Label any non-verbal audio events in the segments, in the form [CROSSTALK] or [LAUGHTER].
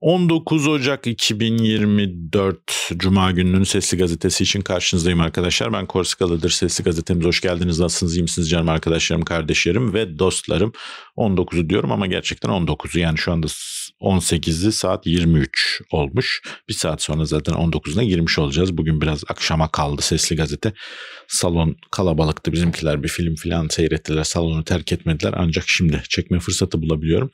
19 Ocak 2024 Cuma gününün Sesli Gazetesi için karşınızdayım arkadaşlar. Ben Korsikalı'dır Sesli gazetemiz hoş geldiniz. Nasılsınız, iyi misiniz canım arkadaşlarım, kardeşlerim ve dostlarım. 19'u diyorum ama gerçekten 19'u yani şu anda 18'i saat 23 olmuş. Bir saat sonra zaten 19'una girmiş olacağız. Bugün biraz akşama kaldı Sesli Gazete. Salon kalabalıktı. Bizimkiler bir film filan seyrettiler. Salonu terk etmediler. Ancak şimdi çekme fırsatı bulabiliyorum.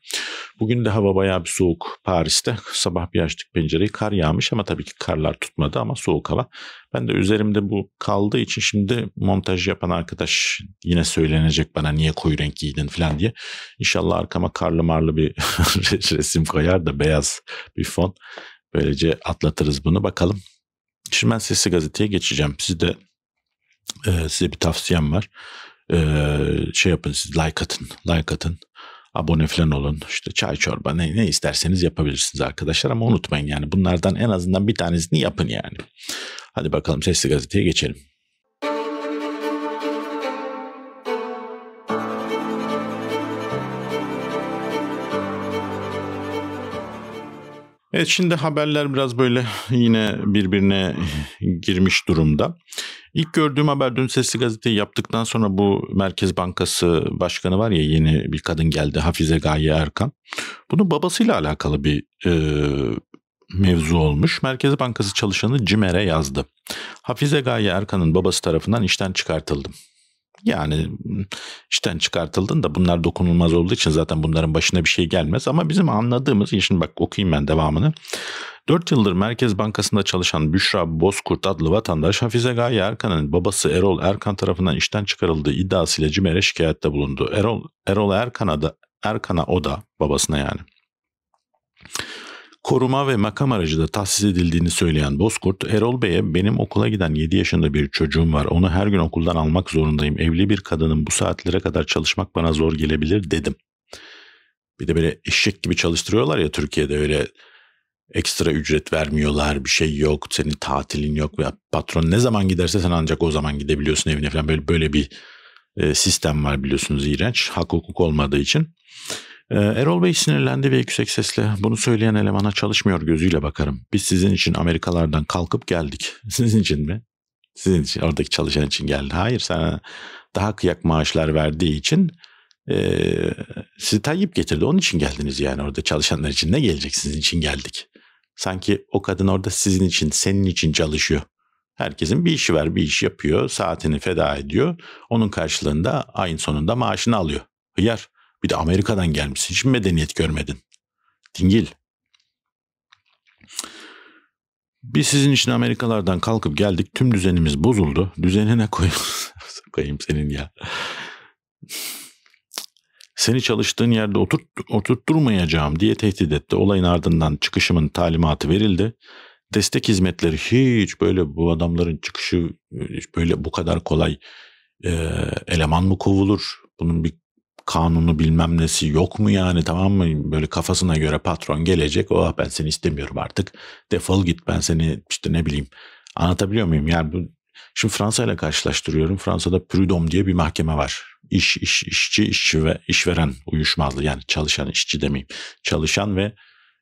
Bugün de hava bayağı bir soğuk Paris'te. Sabah bir açtık pencereyi. Kar yağmış ama tabii ki karlar tutmadı ama soğuk hava. Ben de üzerimde bu kaldığı için şimdi montaj yapan arkadaş yine söylenecek bana niye koyu renk giydin falan diye. İnşallah arkama karlı marlı bir [LAUGHS] resim koyar da beyaz bir fon. Böylece atlatırız bunu bakalım. Şimdi ben Sesli Gazete'ye geçeceğim. Siz de e, size bir tavsiyem var. E, şey yapın siz like atın. Like atın. Abone falan olun. İşte çay çorba ne, ne isterseniz yapabilirsiniz arkadaşlar. Ama unutmayın yani bunlardan en azından bir tanesini yapın yani. Hadi bakalım sesli gazeteye geçelim. Evet şimdi haberler biraz böyle yine birbirine girmiş durumda. İlk gördüğüm haber dün Sesli Gazete'yi yaptıktan sonra bu Merkez Bankası Başkanı var ya yeni bir kadın geldi Hafize Gaye Erkan. Bunun babasıyla alakalı bir e, mevzu olmuş. Merkez Bankası çalışanı Cimer'e yazdı. Hafize Gaye Erkan'ın babası tarafından işten çıkartıldım. Yani işten çıkartıldın da bunlar dokunulmaz olduğu için zaten bunların başına bir şey gelmez. Ama bizim anladığımız, şimdi bak okuyayım ben devamını. 4 yıldır Merkez Bankası'nda çalışan Büşra Bozkurt adlı vatandaş Hafize Gaye Erkan'ın babası Erol Erkan tarafından işten çıkarıldığı iddiasıyla Cimere şikayette bulundu. Erol, Erol Erkan'a da, Erkan'a o da babasına yani. Koruma ve makam aracı da tahsis edildiğini söyleyen Bozkurt, Erol Bey'e benim okula giden 7 yaşında bir çocuğum var. Onu her gün okuldan almak zorundayım. Evli bir kadının bu saatlere kadar çalışmak bana zor gelebilir dedim. Bir de böyle eşek gibi çalıştırıyorlar ya Türkiye'de öyle ekstra ücret vermiyorlar, bir şey yok, senin tatilin yok veya patron ne zaman giderse sen ancak o zaman gidebiliyorsun evine falan böyle böyle bir e, sistem var biliyorsunuz iğrenç. Hak hukuk olmadığı için. Ee, Erol Bey sinirlendi ve yüksek sesle bunu söyleyen elemana çalışmıyor gözüyle bakarım. Biz sizin için Amerikalardan kalkıp geldik. [LAUGHS] Sizin için mi? Sizin için oradaki çalışan için geldi. Hayır sana daha kıyak maaşlar verdiği için e, sizi Tayyip getirdi. Onun için geldiniz yani orada çalışanlar için ne gelecek sizin için geldik. Sanki o kadın orada sizin için senin için çalışıyor. Herkesin bir işi var bir iş yapıyor saatini feda ediyor. Onun karşılığında ayın sonunda maaşını alıyor. Hıyar bir de Amerika'dan gelmişsin. Hiç mi medeniyet görmedin? Dingil. Biz sizin için Amerikalardan kalkıp geldik. Tüm düzenimiz bozuldu. Düzenine koyayım, [LAUGHS] koyayım senin ya. Seni çalıştığın yerde oturt, oturtturmayacağım diye tehdit etti. Olayın ardından çıkışımın talimatı verildi. Destek hizmetleri hiç böyle bu adamların çıkışı böyle bu kadar kolay e, eleman mı kovulur? Bunun bir kanunu bilmem nesi yok mu yani tamam mı? Böyle kafasına göre patron gelecek. Oh ben seni istemiyorum artık. Defol git ben seni işte ne bileyim. Anlatabiliyor muyum? Yani bu Şimdi Fransa ile karşılaştırıyorum. Fransa'da Prud'om diye bir mahkeme var. İş, iş, işçi, işçi ve işveren uyuşmazlığı yani çalışan işçi demeyeyim. Çalışan ve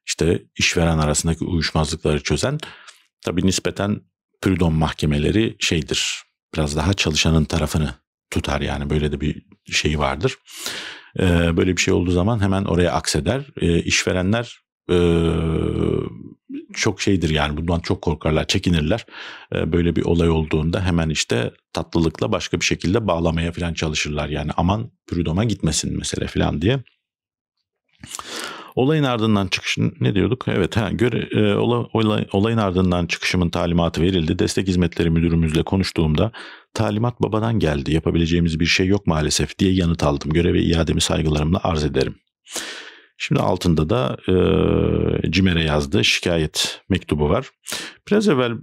işte işveren arasındaki uyuşmazlıkları çözen tabii nispeten Prud'om mahkemeleri şeydir. Biraz daha çalışanın tarafını tutar yani böyle de bir şey vardır. E, böyle bir şey olduğu zaman hemen oraya akseder. E, işverenler e, çok şeydir yani bundan çok korkarlar, çekinirler. E, böyle bir olay olduğunda hemen işte tatlılıkla başka bir şekilde bağlamaya falan çalışırlar. Yani aman prudoma gitmesin mesele falan diye. Olayın ardından çıkış, ne diyorduk? Evet, ha, göre, e, olay, olayın ardından çıkışımın talimatı verildi. Destek hizmetleri müdürümüzle konuştuğumda talimat babadan geldi. Yapabileceğimiz bir şey yok maalesef diye yanıt aldım. Göreve iademi saygılarımla arz ederim. Şimdi altında da e, CİMER'e yazdığı şikayet mektubu var. Biraz evvel e,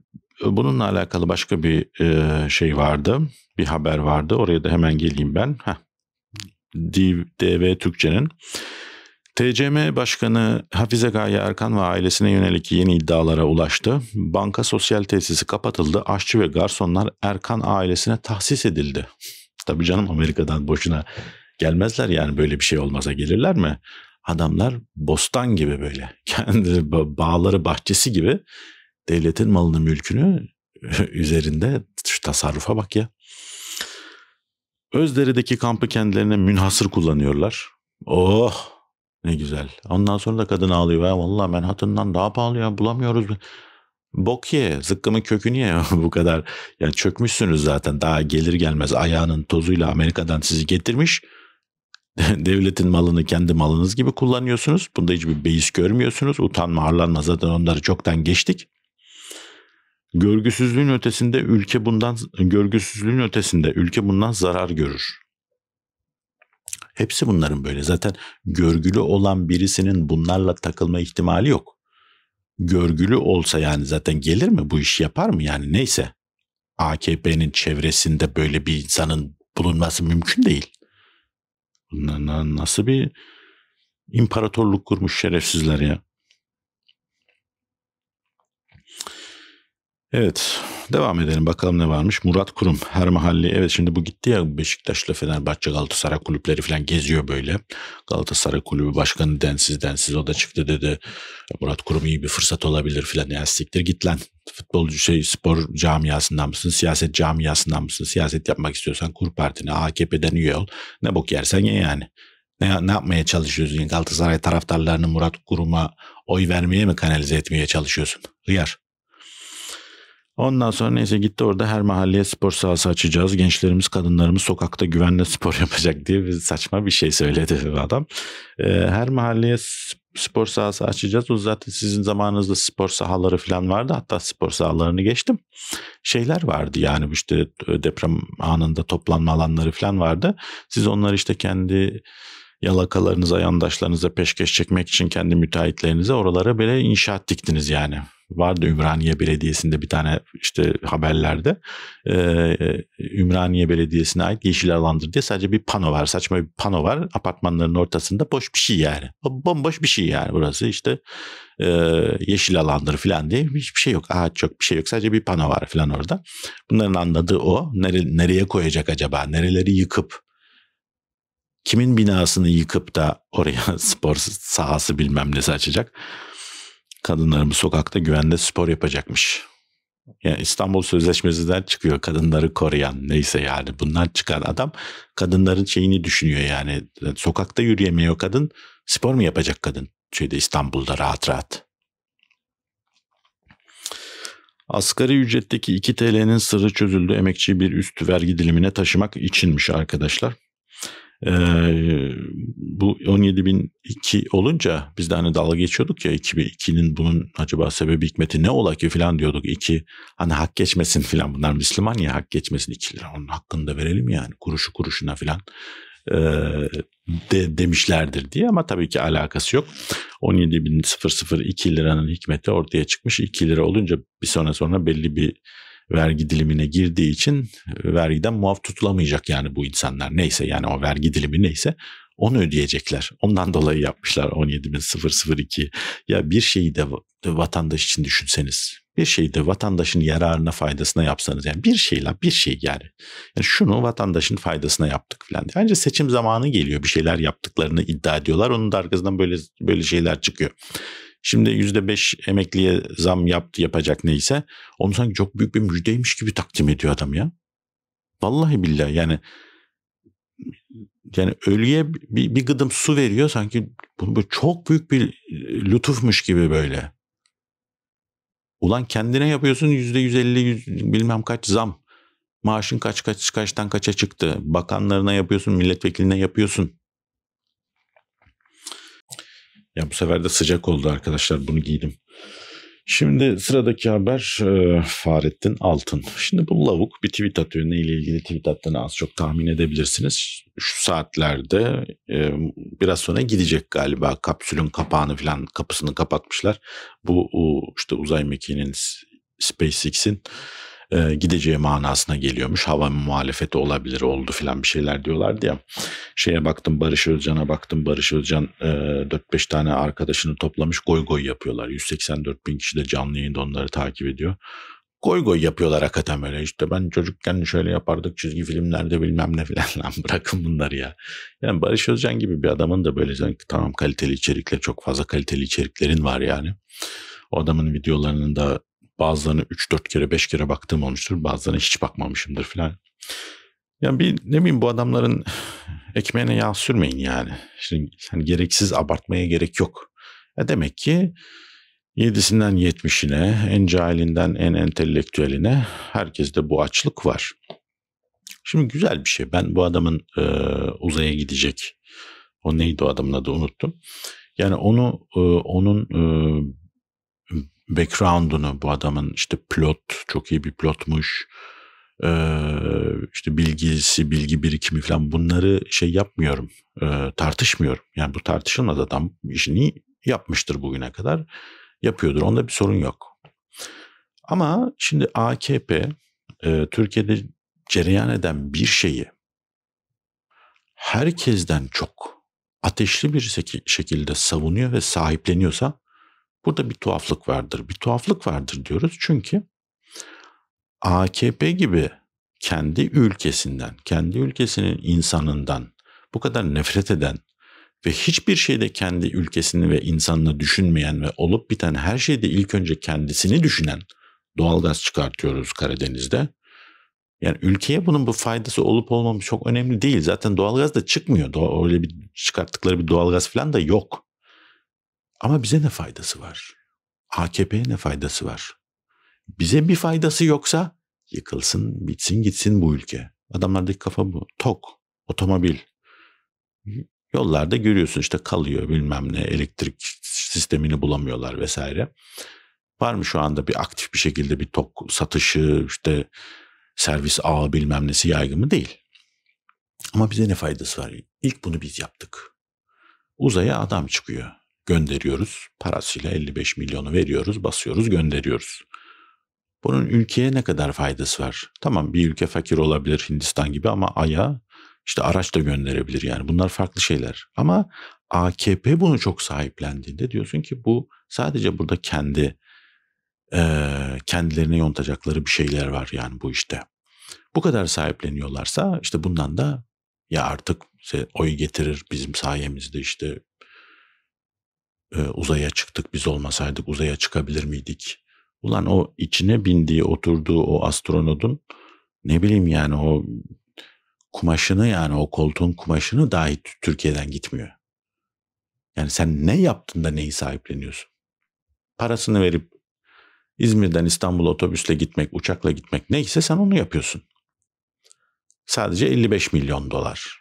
bununla alakalı başka bir e, şey vardı. Bir haber vardı. Oraya da hemen geleyim ben. Heh. DV Türkçe'nin TCM Başkanı Hafize Gaye Erkan ve ailesine yönelik yeni iddialara ulaştı. Banka sosyal tesisi kapatıldı. Aşçı ve garsonlar Erkan ailesine tahsis edildi. Tabii canım Amerika'dan boşuna gelmezler yani böyle bir şey olmasa gelirler mi? Adamlar bostan gibi böyle kendi bağları bahçesi gibi devletin malını mülkünü [LAUGHS] üzerinde şu tasarrufa bak ya. Özdere'deki kampı kendilerine münhasır kullanıyorlar. Oh ne güzel. Ondan sonra da kadın ağlıyor. Ya vallahi Manhattan'dan daha pahalı ya bulamıyoruz. Bok ye, zıkkımın kökü niye [LAUGHS] bu kadar. Yani çökmüşsünüz zaten daha gelir gelmez ayağının tozuyla Amerika'dan sizi getirmiş. [LAUGHS] Devletin malını kendi malınız gibi kullanıyorsunuz. Bunda hiçbir beis görmüyorsunuz. Utanma, arlanma. zaten onları çoktan geçtik. Görgüsüzlüğün ötesinde ülke bundan görgüsüzlüğün ötesinde ülke bundan zarar görür. Hepsi bunların böyle. Zaten görgülü olan birisinin bunlarla takılma ihtimali yok. Görgülü olsa yani zaten gelir mi bu iş yapar mı yani neyse. AKP'nin çevresinde böyle bir insanın bulunması mümkün değil. Nasıl bir imparatorluk kurmuş şerefsizler ya. Evet devam edelim bakalım ne varmış. Murat Kurum her mahalle evet şimdi bu gitti ya Beşiktaş'la Fenerbahçe Galatasaray kulüpleri falan geziyor böyle. Galatasaray kulübü başkanı densiz densiz o da çıktı dedi. E, Murat Kurum iyi bir fırsat olabilir falan ya siktir git lan. Futbolcu şey spor camiasından mısın siyaset camiasından mısın siyaset yapmak istiyorsan kur partini AKP'den üye ol ne bok yersen ye yani. Ne, ne yapmaya çalışıyorsun Galatasaray taraftarlarını Murat Kurum'a oy vermeye mi kanalize etmeye çalışıyorsun? Hıyar. Ondan sonra neyse gitti orada her mahalleye spor sahası açacağız. Gençlerimiz, kadınlarımız sokakta güvenle spor [LAUGHS] yapacak diye bir saçma bir şey söyledi bir adam. Ee, her mahalleye spor sahası açacağız. O zaten sizin zamanınızda spor sahaları falan vardı. Hatta spor sahalarını geçtim. Şeyler vardı yani işte e, deprem anında toplanma alanları falan vardı. Siz onları işte kendi yalakalarınıza, yandaşlarınıza peşkeş çekmek için kendi müteahhitlerinize oralara bile inşaat diktiniz yani vardı Ümraniye Belediyesi'nde bir tane işte haberlerde ee, Ümraniye Belediyesi'ne ait yeşil alandır diye sadece bir pano var saçma bir pano var apartmanların ortasında boş bir şey yani bomboş bir şey yani burası işte e, yeşil alandır falan diye hiçbir şey yok ağaç yok bir şey yok sadece bir pano var falan orada bunların anladığı o Nere, nereye koyacak acaba nereleri yıkıp kimin binasını yıkıp da oraya [LAUGHS] spor sahası bilmem ne açacak kadınlarımız sokakta güvende spor yapacakmış. Yani İstanbul Sözleşmesi'nden çıkıyor kadınları koruyan neyse yani bunlar çıkan adam kadınların şeyini düşünüyor yani sokakta yürüyemiyor kadın spor mu yapacak kadın şeyde İstanbul'da rahat rahat. Asgari ücretteki 2 TL'nin sırrı çözüldü. emekçi bir üst vergi dilimine taşımak içinmiş arkadaşlar. Ee, bu 17.002 olunca biz de hani dalga geçiyorduk ya 2002'nin bunun acaba sebebi hikmeti ne ola ki filan diyorduk. 2 hani hak geçmesin filan bunlar Müslüman ya hak geçmesin 2 lira onun hakkını da verelim yani kuruşu kuruşuna filan e, de, demişlerdir diye ama tabii ki alakası yok. 17.002 liranın hikmeti ortaya çıkmış 2 lira olunca bir sonra sonra belli bir vergi dilimine girdiği için e, vergiden muaf tutulamayacak yani bu insanlar neyse yani o vergi dilimi neyse onu ödeyecekler. Ondan dolayı yapmışlar 17.002. Ya bir şeyi de vatandaş için düşünseniz. Bir şeyi de vatandaşın yararına faydasına yapsanız yani bir şeyle bir şey yani. yani şunu vatandaşın faydasına yaptık falan. Bence seçim zamanı geliyor bir şeyler yaptıklarını iddia ediyorlar. Onun da arkasından böyle böyle şeyler çıkıyor. Şimdi %5 emekliye zam yaptı yapacak neyse onu sanki çok büyük bir müjdeymiş gibi takdim ediyor adam ya. Vallahi billahi yani yani ölüye bir, bir gıdım su veriyor sanki bu böyle çok büyük bir lütufmuş gibi böyle. Ulan kendine yapıyorsun yüzde yüz elli bilmem kaç zam. Maaşın kaç kaç kaçtan kaça çıktı. Bakanlarına yapıyorsun, milletvekiline yapıyorsun. Ya bu sefer de sıcak oldu arkadaşlar bunu giydim. Şimdi sıradaki haber e, Fahrettin Altın. Şimdi bu lavuk bir tweet atıyor. Ne ile ilgili tweet attığını az çok tahmin edebilirsiniz. Şu saatlerde e, biraz sonra gidecek galiba. Kapsülün kapağını falan kapısını kapatmışlar. Bu o, işte uzay mekiğinin SpaceX'in e, gideceği manasına geliyormuş. Hava muhalefeti olabilir oldu filan bir şeyler diyorlardı ya. Şeye baktım Barış Özcan'a baktım. Barış Özcan e, 4-5 tane arkadaşını toplamış goy goy yapıyorlar. 184 bin kişi de canlı yayında onları takip ediyor goy goy yapıyorlar hakikaten öyle işte ben çocukken şöyle yapardık çizgi filmlerde bilmem ne filan [LAUGHS] lan bırakın bunları ya. Yani Barış Özcan gibi bir adamın da böyle tamam kaliteli içerikle çok fazla kaliteli içeriklerin var yani. O adamın videolarının da Bazılarını 3-4 kere 5 kere baktığım olmuştur. Bazılarına hiç bakmamışımdır filan. Yani bir ne bileyim bu adamların ekmeğine yağ sürmeyin yani. Şimdi hani gereksiz abartmaya gerek yok. E demek ki 7'sinden 70'ine, en cahilinden en entelektüeline herkeste bu açlık var. Şimdi güzel bir şey. Ben bu adamın e, uzaya gidecek. O neydi o adamın adı unuttum. Yani onu e, onun e, background'unu bu adamın işte pilot çok iyi bir pilotmuş işte bilgisi bilgi birikimi falan bunları şey yapmıyorum tartışmıyorum yani bu tartışılmaz adam işini yapmıştır bugüne kadar yapıyordur onda bir sorun yok ama şimdi AKP Türkiye'de cereyan eden bir şeyi herkesten çok ateşli bir şekilde savunuyor ve sahipleniyorsa Burada bir tuhaflık vardır. Bir tuhaflık vardır diyoruz çünkü AKP gibi kendi ülkesinden, kendi ülkesinin insanından bu kadar nefret eden ve hiçbir şeyde kendi ülkesini ve insanını düşünmeyen ve olup biten her şeyde ilk önce kendisini düşünen doğalgaz çıkartıyoruz Karadeniz'de. Yani ülkeye bunun bu faydası olup olmaması çok önemli değil. Zaten doğalgaz da çıkmıyor. Öyle bir çıkarttıkları bir doğalgaz falan da yok. Ama bize ne faydası var? AKP'ye ne faydası var? Bize bir faydası yoksa yıkılsın, bitsin, gitsin bu ülke. Adamlardaki kafa bu. Tok, otomobil. Yollarda görüyorsun işte kalıyor bilmem ne elektrik sistemini bulamıyorlar vesaire. Var mı şu anda bir aktif bir şekilde bir tok satışı işte servis ağı bilmem nesi yaygın mı değil. Ama bize ne faydası var? İlk bunu biz yaptık. Uzaya adam çıkıyor gönderiyoruz. Parasıyla 55 milyonu veriyoruz, basıyoruz, gönderiyoruz. Bunun ülkeye ne kadar faydası var? Tamam bir ülke fakir olabilir Hindistan gibi ama Ay'a işte araç da gönderebilir yani bunlar farklı şeyler. Ama AKP bunu çok sahiplendiğinde diyorsun ki bu sadece burada kendi e, kendilerine yontacakları bir şeyler var yani bu işte. Bu kadar sahipleniyorlarsa işte bundan da ya artık oy getirir bizim sayemizde işte e, uzaya çıktık biz olmasaydık uzaya çıkabilir miydik? Ulan o içine bindiği oturduğu o astronotun ne bileyim yani o kumaşını yani o koltuğun kumaşını dahi Türkiye'den gitmiyor. Yani sen ne yaptın da neyi sahipleniyorsun? Parasını verip İzmir'den İstanbul otobüsle gitmek, uçakla gitmek neyse sen onu yapıyorsun. Sadece 55 milyon dolar.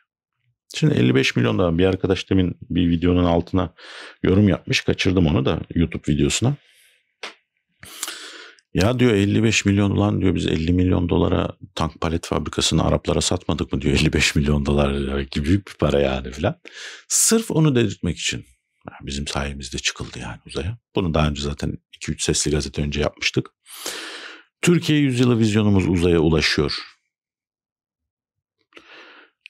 Şimdi 55 milyon dolar bir arkadaş demin bir videonun altına yorum yapmış. Kaçırdım onu da YouTube videosuna. Ya diyor 55 milyon ulan diyor biz 50 milyon dolara tank palet fabrikasını Araplara satmadık mı diyor 55 milyon dolar büyük bir para yani filan. Sırf onu dedirtmek için bizim sayemizde çıkıldı yani uzaya. Bunu daha önce zaten 2-3 sesli gazete önce yapmıştık. Türkiye yüzyılı vizyonumuz uzaya ulaşıyor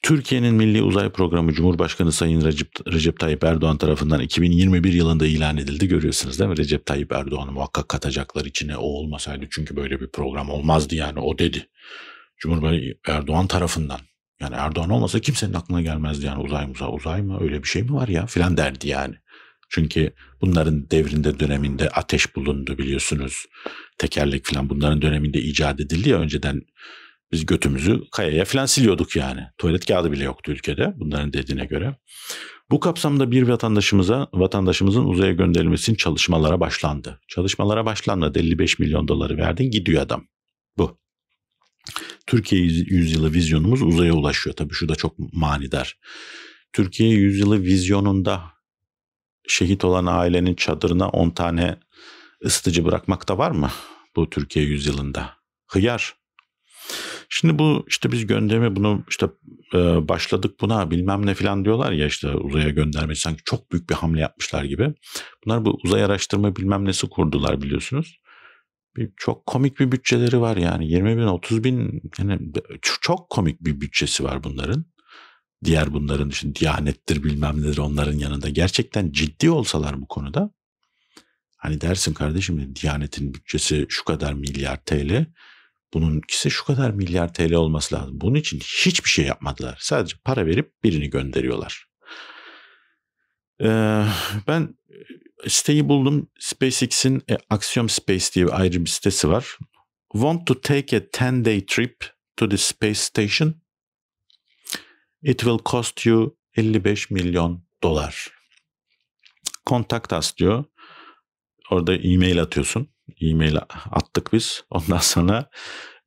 Türkiye'nin Milli Uzay Programı Cumhurbaşkanı Sayın Recep, Recep Tayyip Erdoğan tarafından 2021 yılında ilan edildi. Görüyorsunuz değil mi? Recep Tayyip Erdoğan'ı muhakkak katacaklar içine o olmasaydı çünkü böyle bir program olmazdı yani o dedi. Cumhurbaşkanı Erdoğan tarafından. Yani Erdoğan olmasa kimsenin aklına gelmezdi yani uzay mı uzay mı öyle bir şey mi var ya filan derdi yani. Çünkü bunların devrinde döneminde ateş bulundu biliyorsunuz. Tekerlek filan bunların döneminde icat edildi ya önceden biz götümüzü kayaya filan siliyorduk yani. Tuvalet kağıdı bile yoktu ülkede bunların dediğine göre. Bu kapsamda bir vatandaşımıza vatandaşımızın uzaya gönderilmesinin çalışmalara başlandı. Çalışmalara başlandı. 55 milyon doları verdin gidiyor adam. Bu. Türkiye yüzyılı vizyonumuz uzaya ulaşıyor. Tabii şu da çok manidar. Türkiye yüzyılı vizyonunda şehit olan ailenin çadırına 10 tane ısıtıcı bırakmak da var mı? Bu Türkiye yüzyılında. Hıyar. Şimdi bu işte biz gönderi bunu işte e, başladık buna bilmem ne falan diyorlar ya işte uzaya gönderme sanki çok büyük bir hamle yapmışlar gibi. Bunlar bu uzay araştırma bilmem nesi kurdular biliyorsunuz. Bir, çok komik bir bütçeleri var yani 20 bin 30 bin yani çok komik bir bütçesi var bunların. Diğer bunların işte diyanettir bilmem nedir onların yanında gerçekten ciddi olsalar bu konuda Hani dersin kardeşim Diyanet'in bütçesi şu kadar milyar TL. Bunun ikisi şu kadar milyar TL olması lazım. Bunun için hiçbir şey yapmadılar. Sadece para verip birini gönderiyorlar. Ee, ben e, siteyi buldum. SpaceX'in e, Axiom Space diye bir ayrı bir sitesi var. Want to take a 10 day trip to the space station? It will cost you 55 milyon dolar. Contact us diyor. Orada e-mail atıyorsun e-mail attık biz. Ondan sonra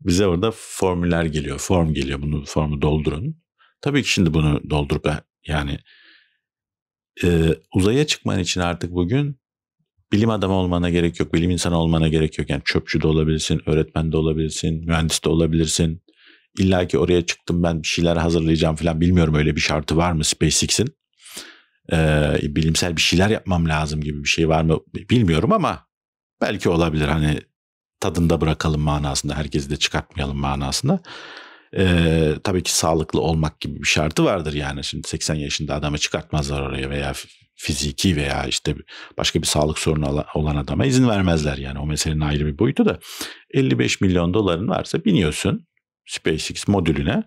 bize orada formüler geliyor. Form geliyor. Bunu formu doldurun. Tabii ki şimdi bunu doldurup yani e, uzaya çıkman için artık bugün bilim adamı olmana gerek yok. Bilim insanı olmana gerek yok. Yani çöpçü de olabilirsin, öğretmen de olabilirsin, mühendis de olabilirsin. İlla ki oraya çıktım ben bir şeyler hazırlayacağım falan bilmiyorum öyle bir şartı var mı SpaceX'in? Ee, bilimsel bir şeyler yapmam lazım gibi bir şey var mı bilmiyorum ama Belki olabilir hani tadında bırakalım manasında herkesi de çıkartmayalım manasında. Ee, tabii ki sağlıklı olmak gibi bir şartı vardır yani. Şimdi 80 yaşında adamı çıkartmazlar oraya veya fiziki veya işte başka bir sağlık sorunu olan adama izin vermezler yani. O meselenin ayrı bir boyutu da 55 milyon doların varsa biniyorsun SpaceX modülüne.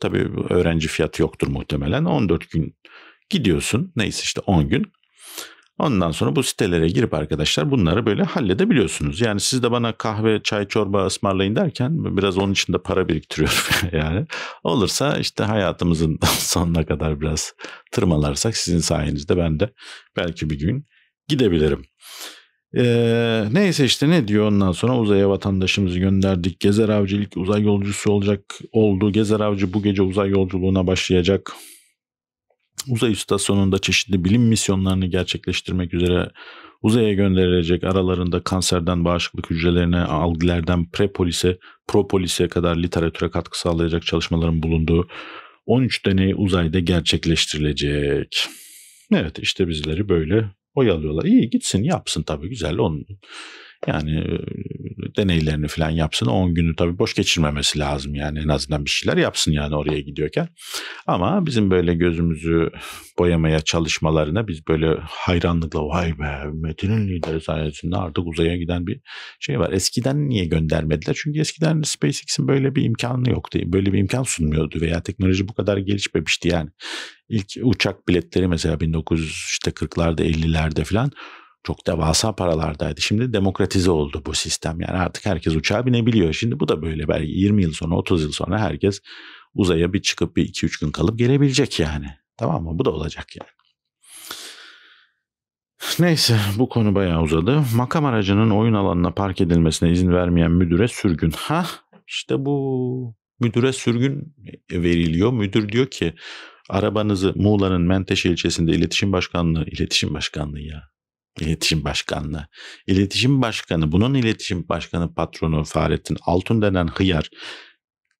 Tabii öğrenci fiyatı yoktur muhtemelen. 14 gün gidiyorsun. Neyse işte 10 gün. Ondan sonra bu sitelere girip arkadaşlar bunları böyle halledebiliyorsunuz. Yani siz de bana kahve, çay, çorba ısmarlayın derken biraz onun için de para biriktiriyorum [LAUGHS] yani. Olursa işte hayatımızın [LAUGHS] sonuna kadar biraz tırmalarsak sizin sayenizde ben de belki bir gün gidebilirim. Ee, neyse işte ne diyor ondan sonra uzaya vatandaşımızı gönderdik. Gezer avcılık uzay yolcusu olacak oldu. Gezer Avcı bu gece uzay yolculuğuna başlayacak. Uzay istasyonunda çeşitli bilim misyonlarını gerçekleştirmek üzere uzaya gönderilecek aralarında kanserden bağışıklık hücrelerine, algilerden prepolise, propolise kadar literatüre katkı sağlayacak çalışmaların bulunduğu 13 deney uzayda gerçekleştirilecek. Evet işte bizleri böyle oyalıyorlar. İyi gitsin yapsın tabii güzel. Onun yani e, deneylerini falan yapsın. 10 günü tabii boş geçirmemesi lazım yani en azından bir şeyler yapsın yani oraya gidiyorken. Ama bizim böyle gözümüzü boyamaya çalışmalarına biz böyle hayranlıkla vay be Metin'in lideri sayesinde artık uzaya giden bir şey var. Eskiden niye göndermediler? Çünkü eskiden SpaceX'in böyle bir imkanı yoktu. Böyle bir imkan sunmuyordu veya teknoloji bu kadar gelişmemişti yani. İlk uçak biletleri mesela 1940'larda 50'lerde falan çok devasa paralardaydı. Şimdi demokratize oldu bu sistem. Yani artık herkes uçağa binebiliyor. Şimdi bu da böyle belki 20 yıl sonra 30 yıl sonra herkes uzaya bir çıkıp bir 2-3 gün kalıp gelebilecek yani. Tamam mı? Bu da olacak yani. Neyse bu konu bayağı uzadı. Makam aracının oyun alanına park edilmesine izin vermeyen müdüre sürgün. Ha işte bu müdüre sürgün veriliyor. Müdür diyor ki arabanızı Muğla'nın Menteşe ilçesinde iletişim başkanlığı, iletişim başkanlığı ya İletişim Başkanlığı. İletişim Başkanı, bunun iletişim Başkanı patronu Fahrettin Altun denen hıyar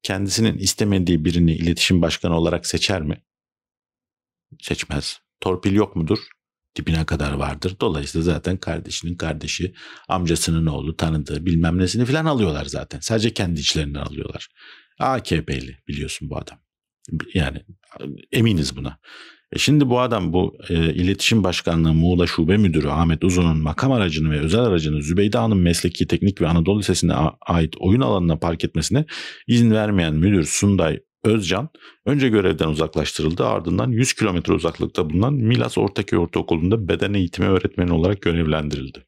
kendisinin istemediği birini iletişim başkanı olarak seçer mi? Seçmez. Torpil yok mudur? Dibine kadar vardır. Dolayısıyla zaten kardeşinin kardeşi, amcasının oğlu, tanıdığı bilmem nesini filan alıyorlar zaten. Sadece kendi içlerinden alıyorlar. AKP'li biliyorsun bu adam. Yani eminiz buna. E şimdi bu adam bu e, iletişim başkanlığı Muğla Şube Müdürü Ahmet Uzun'un makam aracını ve özel aracını Zübeyde Hanım Mesleki Teknik ve Anadolu Lisesi'ne ait oyun alanına park etmesine izin vermeyen müdür Sunday Özcan önce görevden uzaklaştırıldı ardından 100 kilometre uzaklıkta bulunan Milas Ortaköy Ortaokulu'nda beden eğitimi öğretmeni olarak görevlendirildi.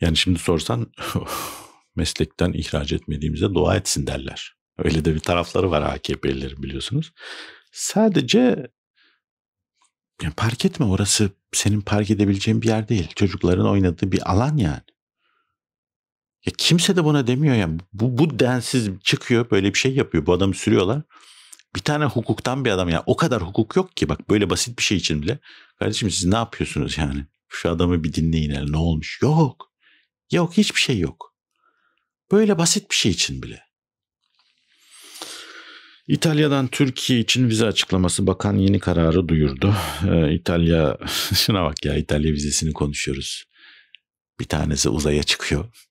Yani şimdi sorsan [LAUGHS] meslekten ihraç etmediğimize dua etsin derler. Öyle de bir tarafları var AKP'lilerin biliyorsunuz. Sadece yani park etme orası senin park edebileceğin bir yer değil. Çocukların oynadığı bir alan yani. Ya kimse de buna demiyor yani. Bu, bu densiz çıkıyor böyle bir şey yapıyor. Bu adamı sürüyorlar. Bir tane hukuktan bir adam ya. Yani o kadar hukuk yok ki bak böyle basit bir şey için bile. Kardeşim siz ne yapıyorsunuz yani? Şu adamı bir dinleyin yani ne olmuş? Yok. Yok hiçbir şey yok. Böyle basit bir şey için bile. İtalya'dan Türkiye için vize açıklaması bakan yeni kararı duyurdu. Ee, İtalya [LAUGHS] şuna bak ya İtalya vizesini konuşuyoruz. Bir tanesi uzaya çıkıyor.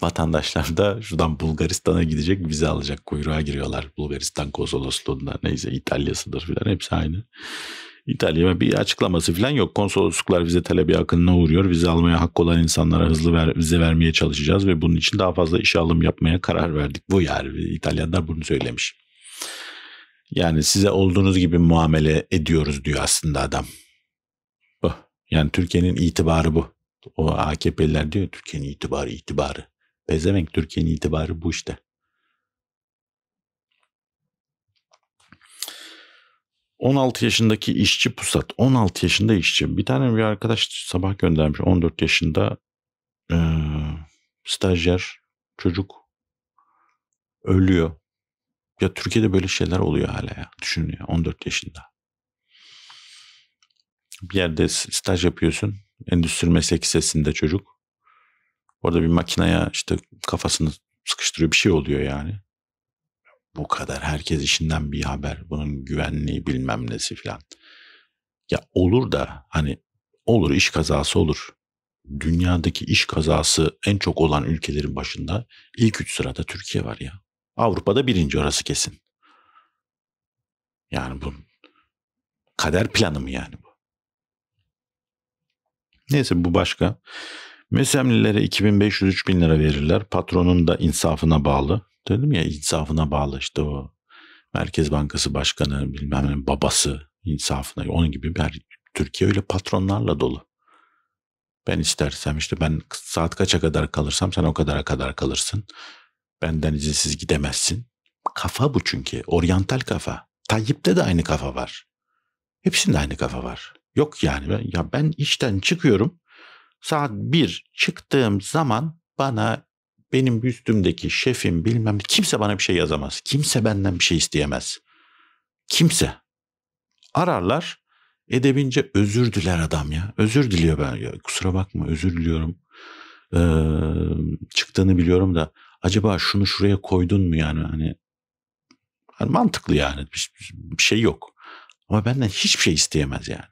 Vatandaşlar da şuradan Bulgaristan'a gidecek vize alacak kuyruğa giriyorlar. Bulgaristan konsolosluğunda neyse İtalya'sıdır filan hepsi aynı. İtalya bir açıklaması falan yok. Konsolosluklar vize talebi hakkında uğruyor. Vize almaya hak olan insanlara hızlı ver, vize vermeye çalışacağız ve bunun için daha fazla işe alım yapmaya karar verdik. Bu yani İtalyanlar bunu söylemiş. Yani size olduğunuz gibi muamele ediyoruz diyor aslında adam. Bu. Yani Türkiye'nin itibarı bu. O AKP'liler diyor Türkiye'nin itibarı itibarı. Bezemek Türkiye'nin itibarı bu işte. 16 yaşındaki işçi pusat. 16 yaşında işçi. Bir tane bir arkadaş sabah göndermiş. 14 yaşında e, stajyer çocuk ölüyor. Ya Türkiye'de böyle şeyler oluyor hala ya. Düşün ya 14 yaşında. Bir yerde staj yapıyorsun. Endüstri meslek lisesinde çocuk. Orada bir makinaya işte kafasını sıkıştırıyor. Bir şey oluyor yani bu kadar herkes işinden bir haber bunun güvenliği bilmem nesi filan. Ya olur da hani olur iş kazası olur. Dünyadaki iş kazası en çok olan ülkelerin başında ilk üç sırada Türkiye var ya. Avrupa'da birinci orası kesin. Yani bu kader planı mı yani bu? Neyse bu başka. Mesemlilere 2500-3000 lira verirler. Patronun da insafına bağlı dedim ya insafına bağlı işte o Merkez Bankası Başkanı bilmem ne babası insafına onun gibi bir Türkiye öyle patronlarla dolu. Ben istersem işte ben saat kaça kadar kalırsam sen o kadara kadar kalırsın. Benden izinsiz gidemezsin. Kafa bu çünkü. Oryantal kafa. Tayyip'te de aynı kafa var. Hepsinde aynı kafa var. Yok yani ya ben işten çıkıyorum. Saat bir çıktığım zaman bana benim üstümdeki şefim bilmem kimse bana bir şey yazamaz. Kimse benden bir şey isteyemez. Kimse. Ararlar edebince özür diler adam ya. Özür diliyor ben ya kusura bakma özür diliyorum. Ee, çıktığını biliyorum da acaba şunu şuraya koydun mu yani hani, hani mantıklı yani bir, bir şey yok. Ama benden hiçbir şey isteyemez yani.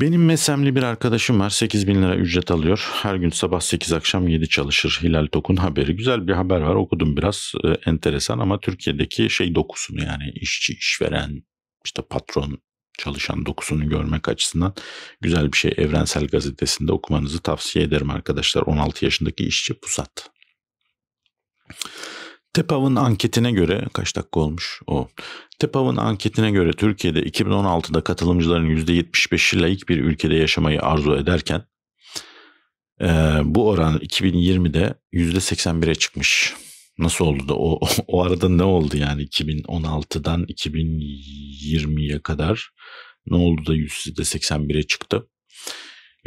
Benim mesemli bir arkadaşım var 8 bin lira ücret alıyor. Her gün sabah 8 akşam 7 çalışır Hilal Tokun haberi. Güzel bir haber var okudum biraz e, enteresan ama Türkiye'deki şey dokusunu yani işçi, işveren, işte patron, çalışan dokusunu görmek açısından güzel bir şey. Evrensel Gazetesi'nde okumanızı tavsiye ederim arkadaşlar. 16 yaşındaki işçi Pusat. TEPAV'ın anketine göre kaç dakika olmuş o? TEPAV'ın anketine göre Türkiye'de 2016'da katılımcıların %75'i laik bir ülkede yaşamayı arzu ederken e, bu oran 2020'de %81'e çıkmış. Nasıl oldu da o, o arada ne oldu yani 2016'dan 2020'ye kadar ne oldu da %81'e çıktı?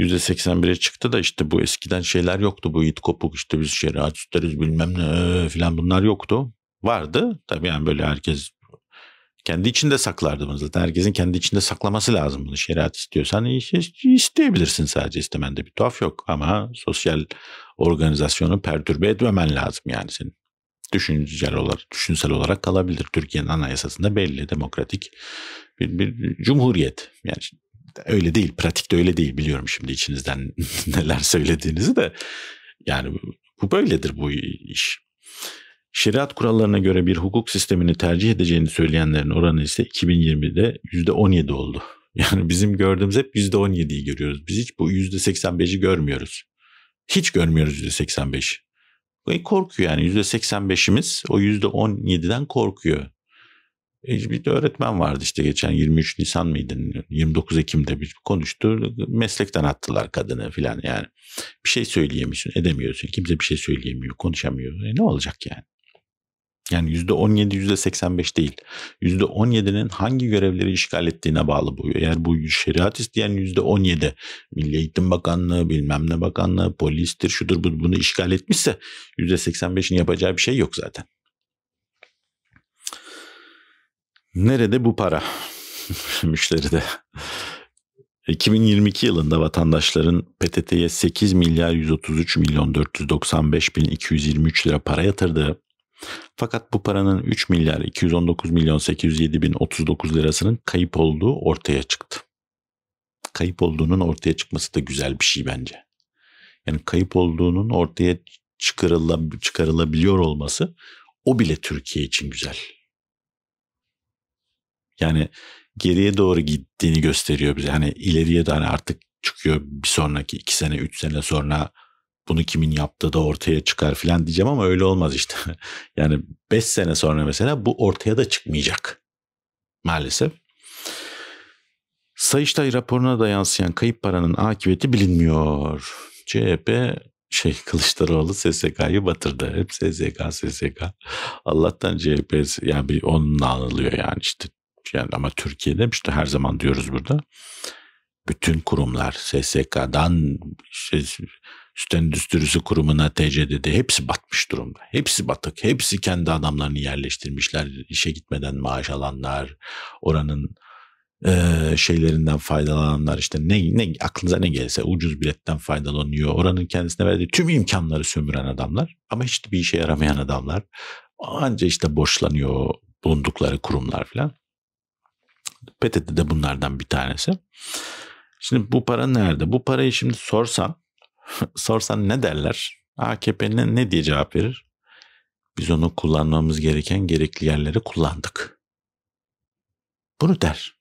%81'e çıktı da işte bu eskiden şeyler yoktu. Bu it kopuk işte biz şeriat tutarız bilmem ne filan bunlar yoktu. Vardı tabii yani böyle herkes kendi içinde saklardı bunu zaten. Herkesin kendi içinde saklaması lazım bunu. Şeriat istiyorsan isteyebilirsin sadece istemende bir tuhaf yok. Ama sosyal organizasyonu pertürbe etmemen lazım yani senin. Düşünsel olarak, düşünsel olarak kalabilir. Türkiye'nin anayasasında belli demokratik bir, bir cumhuriyet. Yani öyle değil. Pratikte öyle değil. Biliyorum şimdi içinizden [LAUGHS] neler söylediğinizi de. Yani bu böyledir bu iş. Şeriat kurallarına göre bir hukuk sistemini tercih edeceğini söyleyenlerin oranı ise 2020'de %17 oldu. [LAUGHS] Yani bizim gördüğümüz hep %17'yi görüyoruz. Biz hiç bu %85'i görmüyoruz. Hiç görmüyoruz %85'i. E, korkuyor yani %85'imiz o %17'den korkuyor bir de öğretmen vardı işte geçen 23 Nisan mıydı 29 Ekim'de bir konuştu meslekten attılar kadını filan yani bir şey söyleyemiyorsun edemiyorsun kimse bir şey söyleyemiyor konuşamıyor e ne olacak yani yani %17 %85 değil %17'nin hangi görevleri işgal ettiğine bağlı bu eğer bu şeriat isteyen %17 Milli Eğitim Bakanlığı bilmem ne bakanlığı polistir şudur budur bunu işgal etmişse %85'in yapacağı bir şey yok zaten Nerede bu para? [LAUGHS] Müşteride. 2022 e, yılında vatandaşların PTT'ye 8 milyar 133 milyon 495 bin 223 lira para yatırdığı fakat bu paranın 3 milyar 219 milyon 807 bin 39 lirasının kayıp olduğu ortaya çıktı. Kayıp olduğunun ortaya çıkması da güzel bir şey bence. Yani kayıp olduğunun ortaya çıkarılabiliyor olması o bile Türkiye için güzel. Yani geriye doğru gittiğini gösteriyor bize. Hani ileriye de hani artık çıkıyor bir sonraki iki sene üç sene sonra bunu kimin yaptığı da ortaya çıkar filan diyeceğim ama öyle olmaz işte. [LAUGHS] yani beş sene sonra mesela bu ortaya da çıkmayacak maalesef. Sayıştay raporuna da yansıyan kayıp paranın akıbeti bilinmiyor. CHP şey Kılıçdaroğlu SSK'yı batırdı. Hep SSK, SSK. Allah'tan CHP yani bir onunla anılıyor yani işte yani ama Türkiye'de işte her zaman diyoruz burada. Bütün kurumlar SSK'dan işte süt endüstrisi kurumuna TCD'de hepsi batmış durumda. Hepsi batık. Hepsi kendi adamlarını yerleştirmişler. işe gitmeden maaş alanlar, oranın e, şeylerinden faydalananlar işte ne, ne aklınıza ne gelse ucuz biletten faydalanıyor. Oranın kendisine verdiği tüm imkanları sömüren adamlar ama hiçbir işe yaramayan adamlar. Anca işte borçlanıyor bulundukları kurumlar falan. PTT de bunlardan bir tanesi. Şimdi bu para nerede? Bu parayı şimdi sorsan, [LAUGHS] sorsan ne derler? AKP'nin ne diye cevap verir? Biz onu kullanmamız gereken gerekli yerlere kullandık. Bunu der.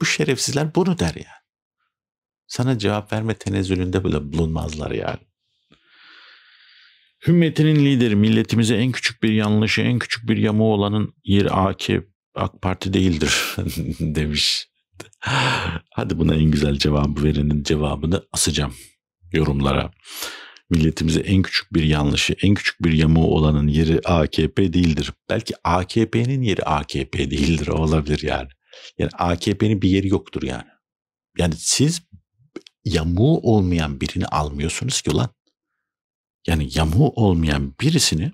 Bu şerefsizler bunu der yani. Sana cevap verme tenezzülünde bile bulunmazlar yani. Hümmetinin lideri milletimize en küçük bir yanlışı, en küçük bir yamuğu olanın yer AKP AK Parti değildir [LAUGHS] demiş. Hadi buna en güzel cevabı verenin cevabını asacağım yorumlara. Milletimize en küçük bir yanlışı, en küçük bir yamuğu olanın yeri AKP değildir. Belki AKP'nin yeri AKP değildir olabilir yani. Yani AKP'nin bir yeri yoktur yani. Yani siz yamuğu olmayan birini almıyorsunuz ki ulan. Yani yamuğu olmayan birisini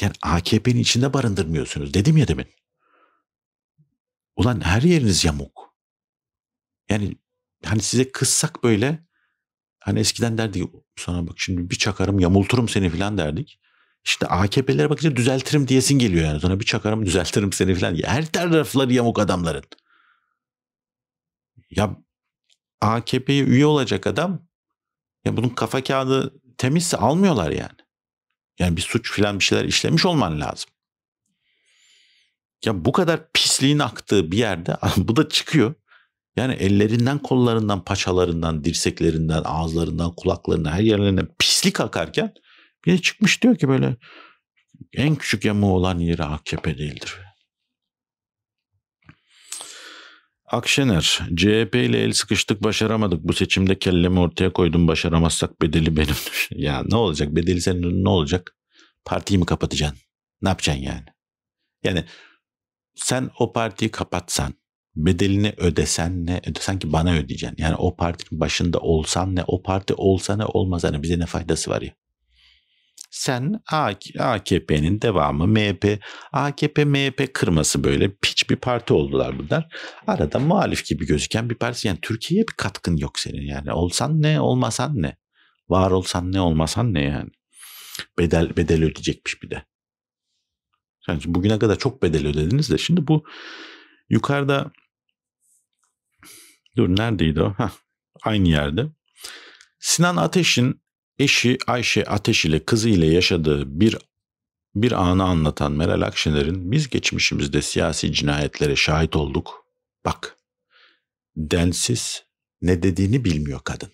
yani AKP'nin içinde barındırmıyorsunuz. Dedim ya demin. Ulan her yeriniz yamuk. Yani hani size kızsak böyle hani eskiden derdik sana bak şimdi bir çakarım yamulturum seni falan derdik. İşte AKP'lere bakınca düzeltirim diyesin geliyor yani. sana bir çakarım düzeltirim seni falan. Her tarafları yamuk adamların. Ya AKP'ye üye olacak adam ya bunun kafa kağıdı temizse almıyorlar yani. Yani bir suç filan bir şeyler işlemiş olman lazım. Ya bu kadar pisliğin aktığı bir yerde [LAUGHS] bu da çıkıyor. Yani ellerinden, kollarından, paçalarından, dirseklerinden, ağızlarından, kulaklarından, her yerlerinden pislik akarken bir de çıkmış diyor ki böyle en küçük yamuğu olan yeri AKP değildir. Akşener, CHP ile el sıkıştık başaramadık. Bu seçimde kellemi ortaya koydum başaramazsak bedeli benim. [LAUGHS] ya ne olacak bedeli senin ne olacak? Partiyi mi kapatacaksın? Ne yapacaksın yani? Yani sen o partiyi kapatsan, bedelini ödesen ne ödesen ki bana ödeyeceksin. Yani o partinin başında olsan ne, o parti olsa ne olmaz ne bize ne faydası var ya. Sen AKP'nin devamı MHP, AKP MHP kırması böyle piç bir parti oldular bunlar. Arada muhalif gibi gözüken bir parti. Yani Türkiye'ye bir katkın yok senin yani. Olsan ne, olmasan ne? Var olsan ne, olmasan ne yani? Bedel bedel ödeyecekmiş bir de. Yani bugüne kadar çok bedel ödediniz de şimdi bu yukarıda dur neredeydi o? Heh, aynı yerde. Sinan Ateş'in Eşi Ayşe Ateş ile kızı ile yaşadığı bir bir anı anlatan Meral Akşener'in biz geçmişimizde siyasi cinayetlere şahit olduk. Bak densiz ne dediğini bilmiyor kadın.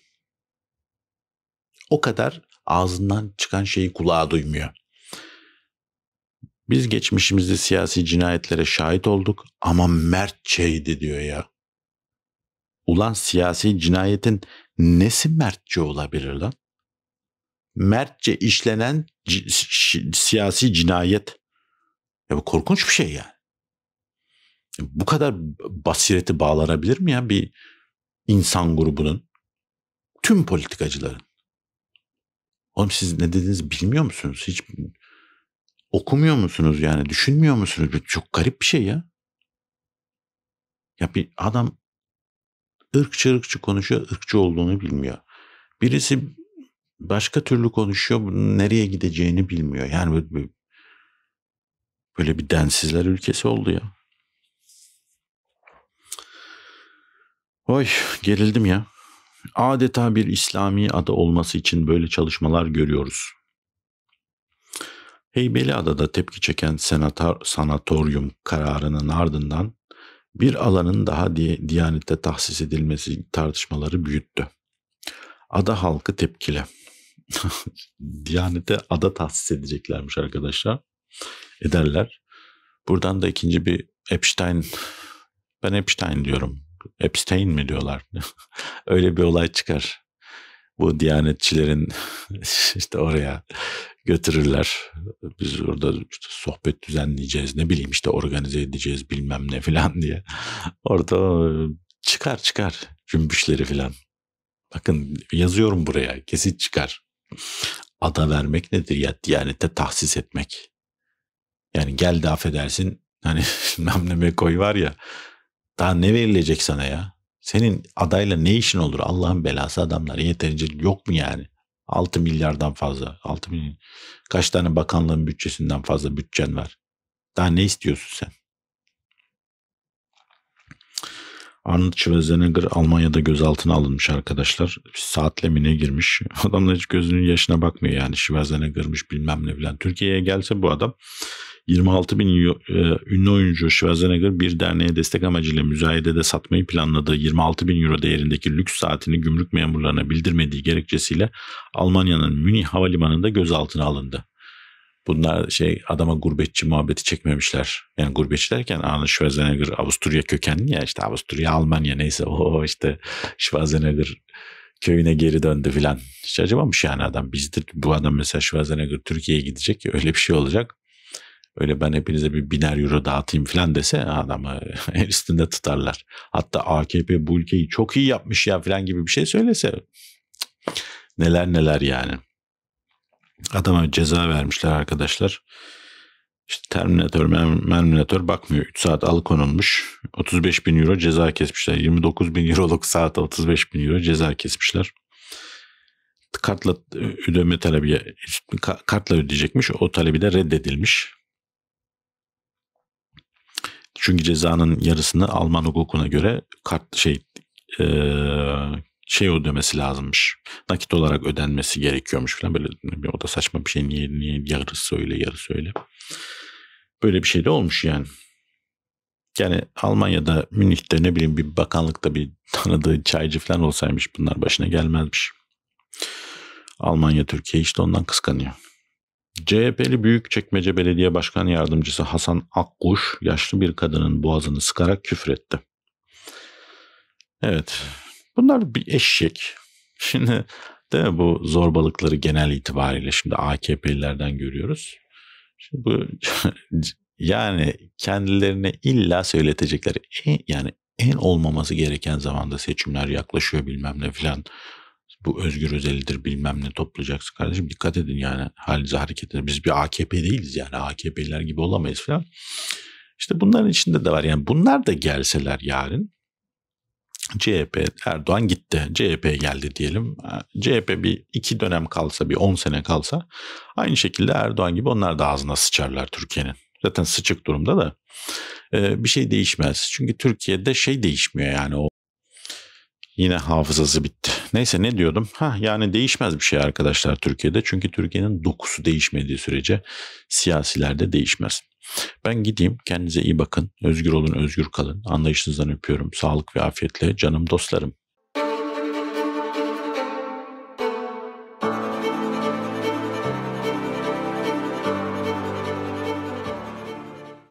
O kadar ağzından çıkan şeyi kulağa duymuyor. Biz geçmişimizde siyasi cinayetlere şahit olduk ama mertçeydi diyor ya. Ulan siyasi cinayetin nesi mertçe olabilir lan? mertçe işlenen siyasi cinayet. Ya bu korkunç bir şey yani. Bu kadar basireti bağlanabilir mi ya bir insan grubunun? Tüm politikacıların. Oğlum siz ne dediğinizi bilmiyor musunuz? Hiç okumuyor musunuz yani? Düşünmüyor musunuz? Çok garip bir şey ya. Ya bir adam ırkçı ırkçı konuşuyor, ırkçı olduğunu bilmiyor. Birisi başka türlü konuşuyor. Nereye gideceğini bilmiyor. Yani böyle bir, böyle bir densizler ülkesi oldu ya. Oy gerildim ya. Adeta bir İslami ada olması için böyle çalışmalar görüyoruz. Heybeli adada tepki çeken senator, sanatoryum kararının ardından bir alanın daha diye Diyanet'te tahsis edilmesi tartışmaları büyüttü. Ada halkı tepkili. [LAUGHS] Diyanete ada tahsis edeceklermiş arkadaşlar. Ederler. Buradan da ikinci bir Epstein, ben Epstein diyorum. Epstein mi diyorlar? [LAUGHS] Öyle bir olay çıkar. Bu diyanetçilerin [LAUGHS] işte oraya götürürler. Biz orada işte sohbet düzenleyeceğiz ne bileyim işte organize edeceğiz bilmem ne filan diye. Orada e, çıkar çıkar cümbüşleri filan. Bakın yazıyorum buraya kesin çıkar. Ada vermek nedir ya? Diyanete tahsis etmek. Yani gel de affedersin hani namleme [LAUGHS] koy var ya. Daha ne verilecek sana ya? Senin adayla ne işin olur? Allah'ın belası adamlar yeterince yok mu yani? 6 milyardan fazla. 6 milyon. Kaç tane bakanlığın bütçesinden fazla bütçen var? Daha ne istiyorsun sen? Arnold Schwarzenegger Almanya'da gözaltına alınmış arkadaşlar. saatle Saatlemine girmiş. [LAUGHS] Adam da hiç gözünün yaşına bakmıyor yani. Schwarzenegger'mış bilmem ne filan. Türkiye'ye gelse bu adam 26 bin e, ünlü oyuncu Schwarzenegger bir derneğe destek amacıyla müzayedede satmayı planladığı 26 bin euro değerindeki lüks saatini gümrük memurlarına bildirmediği gerekçesiyle Almanya'nın Münih Havalimanı'nda gözaltına alındı bunlar şey adama gurbetçi muhabbeti çekmemişler. Yani gurbetçi derken Arnold Schwarzenegger Avusturya kökenli ya işte Avusturya Almanya neyse [LAUGHS] o işte Schwarzenegger köyüne geri döndü filan. Hiç acımamış yani adam. Bizdir bu adam mesela Schwarzenegger Türkiye'ye gidecek öyle bir şey olacak. Öyle ben hepinize bir biner euro dağıtayım filan dese adamı [LAUGHS] el üstünde tutarlar. Hatta AKP bu ülkeyi çok iyi yapmış ya filan gibi bir şey söylese neler neler yani. Adama ceza vermişler arkadaşlar. İşte Terminator, Terminator bakmıyor. 3 saat alıkonulmuş. 35 bin euro ceza kesmişler. 29 bin euroluk saat 35 bin euro ceza kesmişler. Kartla ödeme talebi kartla ödeyecekmiş. O talebi de reddedilmiş. Çünkü cezanın yarısını Alman hukukuna göre kart şey e, şey ödemesi lazımmış. Nakit olarak ödenmesi gerekiyormuş falan böyle o da saçma bir şey niye niye yarısı öyle yarısı öyle. Böyle bir şey de olmuş yani. Yani Almanya'da Münih'te ne bileyim bir bakanlıkta bir tanıdığı çaycı falan olsaymış bunlar başına gelmezmiş. Almanya Türkiye işte ondan kıskanıyor. CHP'li Büyükçekmece Belediye Başkan Yardımcısı Hasan Akkuş yaşlı bir kadının boğazını sıkarak küfür etti. Evet Bunlar bir eşek. Şimdi değil mi bu zorbalıkları genel itibariyle şimdi AKP'lilerden görüyoruz. Şimdi bu [LAUGHS] yani kendilerine illa söyletecekleri en, yani en olmaması gereken zamanda seçimler yaklaşıyor bilmem ne filan. Bu özgür özelidir bilmem ne toplayacaksın kardeşim dikkat edin yani halinize hareket edin. Biz bir AKP değiliz yani AKP'liler gibi olamayız filan. İşte bunların içinde de var yani bunlar da gelseler yarın CHP Erdoğan gitti. CHP geldi diyelim. CHP bir iki dönem kalsa bir on sene kalsa aynı şekilde Erdoğan gibi onlar da ağzına sıçarlar Türkiye'nin. Zaten sıçık durumda da ee, bir şey değişmez. Çünkü Türkiye'de şey değişmiyor yani o yine hafızası bitti. Neyse ne diyordum? Ha yani değişmez bir şey arkadaşlar Türkiye'de. Çünkü Türkiye'nin dokusu değişmediği sürece siyasilerde değişmez. Ben gideyim. Kendinize iyi bakın. Özgür olun, özgür kalın. Anlayışınızdan öpüyorum. Sağlık ve afiyetle canım dostlarım.